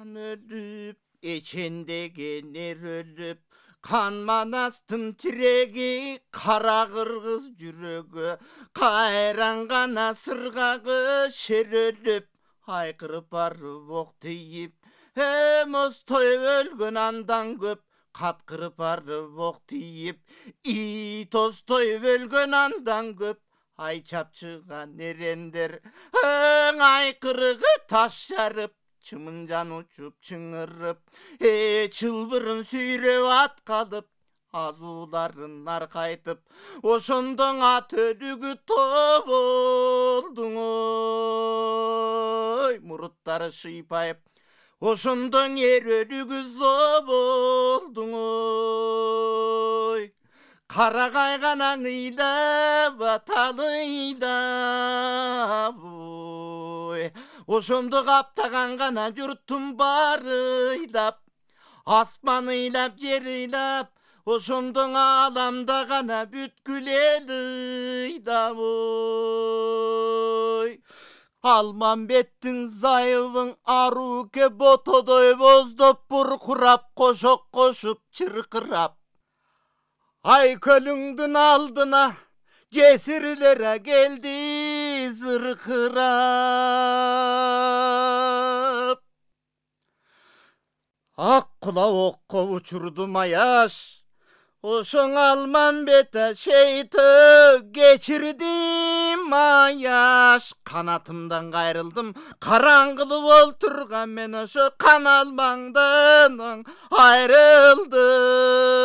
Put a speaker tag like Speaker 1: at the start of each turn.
Speaker 1: өліп, ölüp нер өліп манастын тірегі қара қырғыз жүрегі қайраңған асырғағы шерөліп айқырып барып оқ тиіп той өлгін андан көп қатқырып барып оқ тиіп и тостой өлгін андан көп ай чапчыған ерендер қырығы таш жарып Чымын чымынжан учуп чыңырып э чылбырын сүйрөп аткалып азууларын аркайтып ат өдүгү тоболдуң ой муруттары шыйпайып ошондон эр өлүгү зоболдуң ой карагай гана ыйлап аталыйлап ошондо каптаган гана журттун бары ыйлап асман ыйлап жер ыйлап ошондон ааламда гана бүткүл эл ыйлап ой алмамбеттин зайыбын аруу ке ботодой боздоп буркурап кошок кошуп чыркырап ай көлүңдүн алдына жесирлере келди зыркырап Ak kula okka uçurdum ayaş. Olsun Alman beta şeytı geçirdim ayaş. Kanatımdan ayrıldım karangılı oturgan men şu kan Alman'dan ayrıldım.